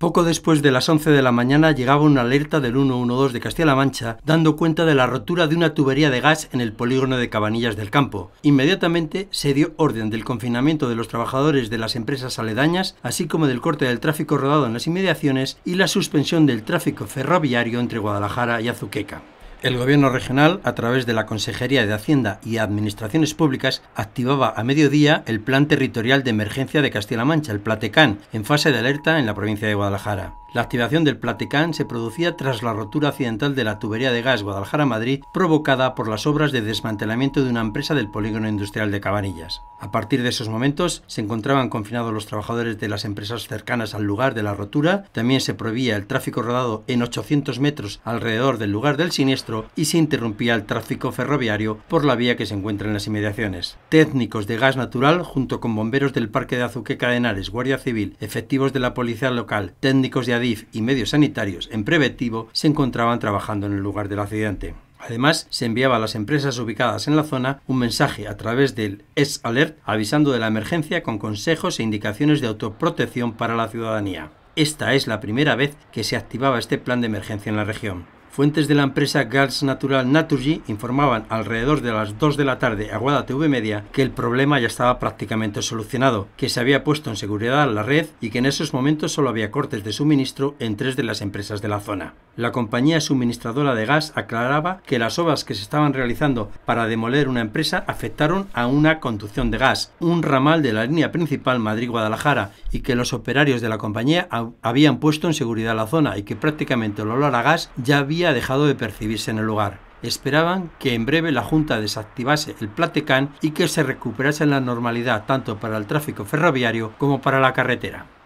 Poco después de las 11 de la mañana llegaba una alerta del 112 de Castilla-La Mancha dando cuenta de la rotura de una tubería de gas en el polígono de Cabanillas del Campo. Inmediatamente se dio orden del confinamiento de los trabajadores de las empresas aledañas, así como del corte del tráfico rodado en las inmediaciones y la suspensión del tráfico ferroviario entre Guadalajara y Azuqueca. El gobierno regional, a través de la Consejería de Hacienda y Administraciones Públicas, activaba a mediodía el Plan Territorial de Emergencia de Castilla-La Mancha, el Platecán, en fase de alerta en la provincia de Guadalajara. La activación del PLATECAN se producía tras la rotura accidental de la tubería de gas Guadalajara-Madrid provocada por las obras de desmantelamiento de una empresa del polígono industrial de Cabanillas. A partir de esos momentos se encontraban confinados los trabajadores de las empresas cercanas al lugar de la rotura, también se prohibía el tráfico rodado en 800 metros alrededor del lugar del siniestro y se interrumpía el tráfico ferroviario por la vía que se encuentra en las inmediaciones. Técnicos de gas natural, junto con bomberos del Parque de Azuqueca de Henares, Guardia Civil, efectivos de la Policía Local, técnicos de ADIF y medios sanitarios en preventivo, se encontraban trabajando en el lugar del accidente. Además, se enviaba a las empresas ubicadas en la zona un mensaje a través del S-Alert avisando de la emergencia con consejos e indicaciones de autoprotección para la ciudadanía. Esta es la primera vez que se activaba este plan de emergencia en la región. Fuentes de la empresa Gas Natural Naturgy informaban alrededor de las 2 de la tarde a Guada TV Media que el problema ya estaba prácticamente solucionado, que se había puesto en seguridad la red y que en esos momentos solo había cortes de suministro en tres de las empresas de la zona. La compañía suministradora de gas aclaraba que las obras que se estaban realizando para demoler una empresa afectaron a una conducción de gas, un ramal de la línea principal Madrid-Guadalajara, y que los operarios de la compañía habían puesto en seguridad la zona y que prácticamente el olor a gas ya había había dejado de percibirse en el lugar. Esperaban que en breve la Junta desactivase el Platecán y que se recuperase la normalidad tanto para el tráfico ferroviario como para la carretera.